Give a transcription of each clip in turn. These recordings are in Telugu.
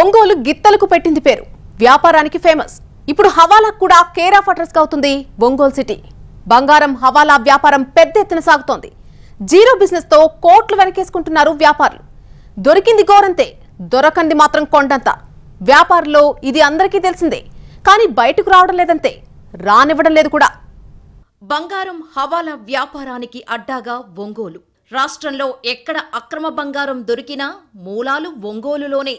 ఒంగోలు గిత్తలకు పెట్టింది పేరు వ్యాపారానికి ఫేమస్ ఇప్పుడు హవాలా కూడా కేరాఫ్ ఆఫ్ అడ్రస్ అవుతుంది ఒంగోలు సిటీ బంగారం హవాలా వ్యాపారం పెద్ద ఎత్తున సాగుతోంది జీరో బిజినెస్ తో కోట్లు వెనకేసుకుంటున్నారు వ్యాపారులు దొరికింది ఘోరంతే దొరకంది మాత్రం కొండంత వ్యాపారులు ఇది అందరికీ తెలిసిందే కానీ బయటకు రావడం లేదంతే రానివ్వడం లేదు కూడా బంగారం హవాలా వ్యాపారానికి అడ్డాగా ఒంగోలు రాష్ట్రంలో ఎక్కడ అక్రమ బంగారం దొరికినా మూలాలు ఒంగోలులోనే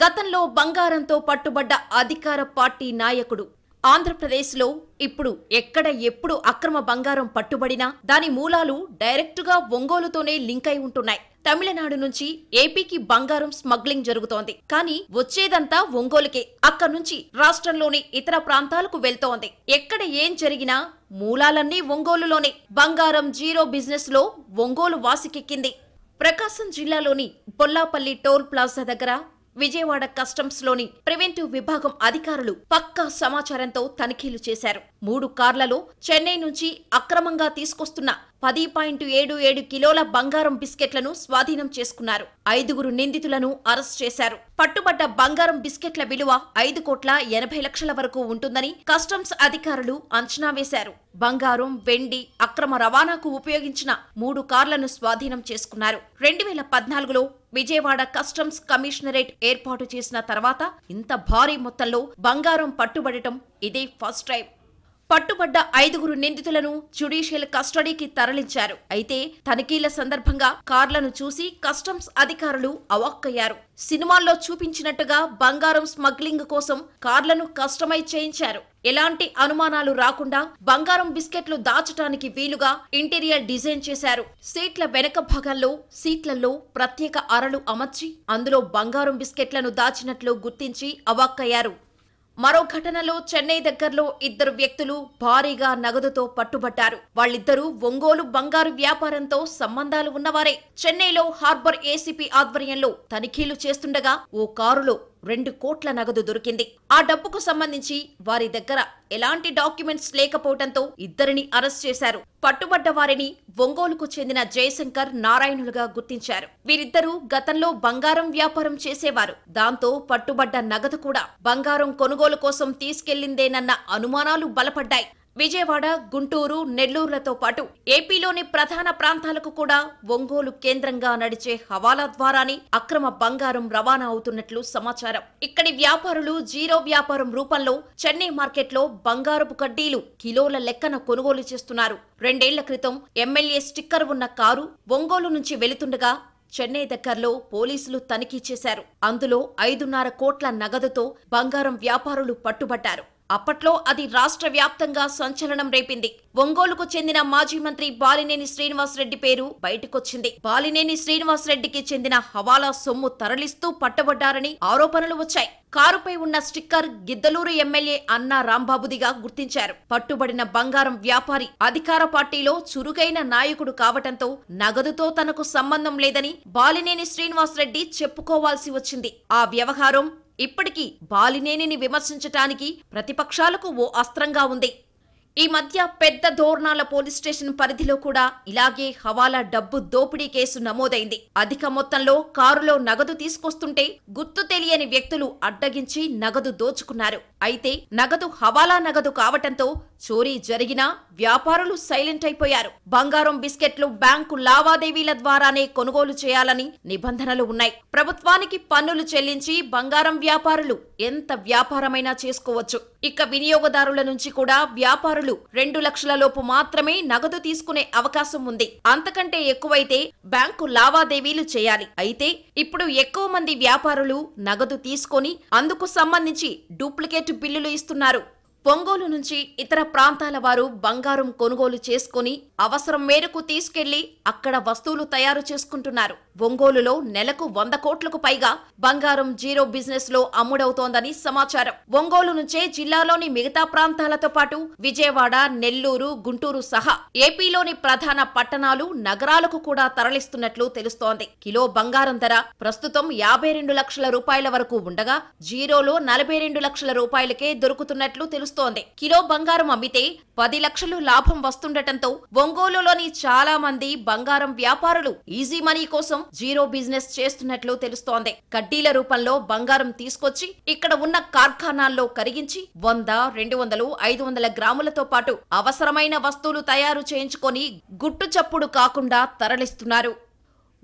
గతంలో బంగారంతో పట్టుబడ్డ అధికార పార్టీ నాయకుడు ఆంధ్రప్రదేశ్లో ఇప్పుడు ఎక్కడ ఎప్పుడు అక్రమ బంగారం పట్టుబడినా దాని మూలాలు డైరెక్టుగా ఒంగోలుతోనే లింక్ అయి ఉంటున్నాయి తమిళనాడు నుంచి ఏపీకి బంగారం స్మగ్లింగ్ జరుగుతోంది కానీ వచ్చేదంతా ఒంగోలుకే అక్కడి నుంచి రాష్ట్రంలోని ఇతర ప్రాంతాలకు వెళ్తోంది ఎక్కడ ఏం జరిగినా మూలాలన్నీ ఒంగోలులోనే బంగారం జీరో బిజినెస్ లో ఒంగోలు వాసికెక్కింది ప్రకాశం జిల్లాలోని పొల్లాపల్లి టోల్ ప్లాజా దగ్గర విజయవాడ కస్టమ్స్లోని ప్రివెంటివ్ విభాగం అధికారులు పక్కా సమాచారంతో తనిఖీలు చేశారు మూడు కార్లలో చెన్నై నుంచి అక్రమంగా తీసుకొస్తున్న పది పాయింట్ ఏడు ఏడు కిలోల బంగారం బిస్కెట్లను స్వాధీనం చేసుకున్నారు ఐదుగురు నిందితులను అరెస్ట్ చేశారు పట్టుబడ్డ బంగారం బిస్కెట్ల విలువ ఐదు కోట్ల ఎనభై లక్షల వరకు ఉంటుందని కస్టమ్స్ అధికారులు అంచనా వేశారు బంగారం వెండి అక్రమ రవాణాకు ఉపయోగించిన మూడు కార్లను స్వాధీనం చేసుకున్నారు రెండు వేల పద్నాలుగులో విజయవాడ కస్టమ్స్ కమిషనరేట్ ఏర్పాటు చేసిన తర్వాత ఇంత భారీ మొత్తంలో బంగారం పట్టుబడటం ఇదే ఫస్ట్ టైం పట్టుబడ్డ ఐదుగురు నిందితులను జ్యుడీషియల్ కస్టడీకి తరలించారు అయితే తనిఖీల సందర్భంగా కార్లను చూసి కస్టమ్స్ అధికారులు అవాక్కయ్యారు సినిమాల్లో చూపించినట్టుగా బంగారం స్మగ్లింగ్ కోసం కార్లను కస్టమైజ్ చేయించారు ఎలాంటి అనుమానాలు రాకుండా బంగారం బిస్కెట్లు దాచటానికి వీలుగా ఇంటీరియర్ డిజైన్ చేశారు సీట్ల వెనక భాగాల్లో సీట్లలో ప్రత్యేక అరలు అమర్చి అందులో బంగారం బిస్కెట్లను దాచినట్లు గుర్తించి అవాక్కయ్యారు మరో ఘటనలో చెన్నై దగ్గరలో ఇద్దరు వ్యక్తులు భారీగా నగదుతో పట్టుబట్టారు వాళ్ళిద్దరూ ఒంగోలు బంగారు వ్యాపారంతో సంబంధాలు ఉన్నవారే చెన్నైలో హార్బర్ ఏసీపీ ఆధ్వర్యంలో తనిఖీలు చేస్తుండగా ఓ కారులో రెండు కోట్ల నగదు దొరికింది ఆ డబ్బుకు సంబంధించి వారి దగ్గర ఎలాంటి డాక్యుమెంట్స్ లేకపోవడంతో ఇద్దరిని అరెస్ట్ చేశారు పట్టుబడ్డ వారిని ఒంగోలుకు చెందిన జయశంకర్ నారాయణులుగా గుర్తించారు వీరిద్దరూ గతంలో బంగారం వ్యాపారం చేసేవారు దాంతో పట్టుబడ్డ నగదు కూడా బంగారం కొనుగోలు కోసం తీసుకెళ్లిందేనన్న అనుమానాలు బలపడ్డాయి విజయవాడ గుంటూరు నెల్లూరులతో పాటు ఏపీలోని ప్రధాన ప్రాంతాలకు కూడా ఒంగోలు కేంద్రంగా నడిచే హవాలా ద్వారానే అక్రమ బంగారం రవాణా అవుతున్నట్లు సమాచారం ఇక్కడి వ్యాపారులు జీరో వ్యాపారం రూపంలో చెన్నై మార్కెట్లో బంగారపు కడ్డీలు కిలోల లెక్కన కొనుగోలు చేస్తున్నారు రెండేళ్ల క్రితం ఎమ్మెల్యే స్టిక్కర్ ఉన్న కారు ఒంగోలు నుంచి వెళుతుండగా చెన్నై దగ్గరలో పోలీసులు తనిఖీ చేశారు అందులో ఐదున్నర కోట్ల నగదుతో బంగారం వ్యాపారులు పట్టుబట్టారు అప్పట్లో అది రాష్ట్ర వ్యాప్తంగా సంచలనం రేపింది ఒంగోలుకు చెందిన మాజీ మంత్రి బాలినేని శ్రీనివాసరెడ్డి పేరు బయటకొచ్చింది బాలినేని శ్రీనివాసరెడ్డికి చెందిన హవాలా సొమ్ము తరలిస్తూ పట్టబడ్డారని ఆరోపణలు వచ్చాయి కారుపై ఉన్న స్టిక్కర్ గిద్దలూరు ఎమ్మెల్యే అన్నా రాంబాబుదిగా గుర్తించారు పట్టుబడిన బంగారం వ్యాపారి అధికార పార్టీలో చురుకైన నాయకుడు కావటంతో నగదుతో తనకు సంబంధం లేదని బాలినేని శ్రీనివాసరెడ్డి చెప్పుకోవాల్సి వచ్చింది ఆ వ్యవహారం ఇప్పటికీ బాలినేనిని విమర్శించటానికి ప్రతిపక్షాలకు ఓ అస్త్రంగా ఉంది ఈ మధ్య పెద్ద దోర్నాల పోలీస్ స్టేషన్ పరిధిలో కూడా ఇలాగే హవాలా డబ్బు దోపిడీ కేసు నమోదైంది అధిక మొత్తంలో కారులో నగదు తీసుకొస్తుంటే గుర్తు తెలియని వ్యక్తులు అడ్డగించి నగదు దోచుకున్నారు అయితే నగదు హవాలా నగదు కావటంతో చోరీ జరిగినా వ్యాపారులు సైలెంట్ అయిపోయారు బంగారం బిస్కెట్లు బ్యాంకు లావాదేవీల ద్వారానే కొనుగోలు చేయాలని నిబంధనలు ఉన్నాయి ప్రభుత్వానికి పన్నులు చెల్లించి బంగారం వ్యాపారులు ఎంత వ్యాపారమైనా చేసుకోవచ్చు ఇక వినియోగదారుల నుంచి కూడా వ్యాపారులు రెండు లక్షల లోపు మాత్రమే నగదు తీసుకునే అవకాశం ఉంది అంతకంటే ఎక్కువైతే బ్యాంకు లావాదేవీలు చేయాలి అయితే ఇప్పుడు ఎక్కువ మంది వ్యాపారులు నగదు తీసుకొని అందుకు సంబంధించి డూప్లికేట్ బిల్లులు ఇస్తున్నారు ఒంగోలు నుంచి ఇతర ప్రాంతాల వారు బంగారం కొనుగోలు చేసుకుని అవసరం మేరకు తీసుకెళ్లి అక్కడ వస్తువులు తయారు చేసుకుంటున్నారు ఒంగోలులో నెలకు వంద కోట్లకు పైగా బంగారం జీరో బిజినెస్ లో అమ్ముడవుతోందని సమాచారం ఒంగోలు నుంచే జిల్లాలోని మిగతా ప్రాంతాలతో పాటు విజయవాడ నెల్లూరు గుంటూరు సహా ఏపీలోని ప్రధాన పట్టణాలు నగరాలకు కూడా తరలిస్తున్నట్లు తెలుస్తోంది కిలో బంగారం ధర ప్రస్తుతం యాభై రెండు లక్షల రూపాయల వరకు ఉండగా జీరోలో నలభై రెండు లక్షల రూపాయలకే దొరుకుతున్నట్లు తెలుస్తోంది చూస్తోంది కిలో బంగారం అమ్మితే పది లక్షలు లాభం వస్తుండటంతో ఒంగోలులోని చాలా మంది బంగారం వ్యాపారులు ఈజీ మనీ కోసం జీరో బిజినెస్ చేస్తున్నట్లు తెలుస్తోంది కడ్డీల రూపంలో బంగారం తీసుకొచ్చి ఇక్కడ ఉన్న కార్ఖానాల్లో కరిగించి వంద రెండు వందలు ఐదు వందల గ్రాములతో పాటు అవసరమైన వస్తువులు తయారు చేయించుకొని గుట్టు చప్పుడు కాకుండా తరలిస్తున్నారు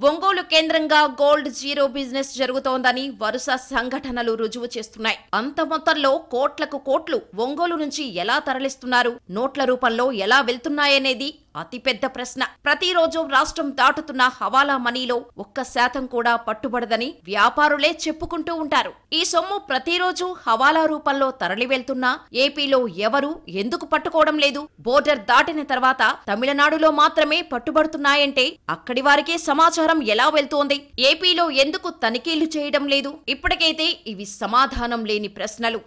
ఒంగోలు కేంద్రంగా గోల్డ్ జీరో బిజినెస్ జరుగుతోందని వరుస సంఘటనలు రుజువు చేస్తున్నాయి అంత మొత్తంలో కోట్లకు కోట్లు ఒంగోలు నుంచి ఎలా తరలిస్తున్నారు నోట్ల రూపంలో ఎలా వెళ్తున్నాయనేది అతిపెద్ద ప్రశ్న ప్రతిరోజు రాష్ట్రం దాటుతున్న హవాలా మనీలో ఒక్క శాతం కూడా పట్టుబడదని వ్యాపారులే చెప్పుకుంటూ ఉంటారు ఈ సొమ్ము ప్రతిరోజు హవాలా రూపంలో తరలివెళ్తున్నా ఏపీలో ఎవరు ఎందుకు పట్టుకోవడం లేదు బోర్డర్ దాటిన తర్వాత తమిళనాడులో మాత్రమే పట్టుబడుతున్నాయంటే అక్కడి వారికే సమాచారం ఎలా వెళ్తోంది ఏపీలో ఎందుకు తనిఖీలు చేయడం లేదు ఇప్పటికైతే ఇవి సమాధానం లేని ప్రశ్నలు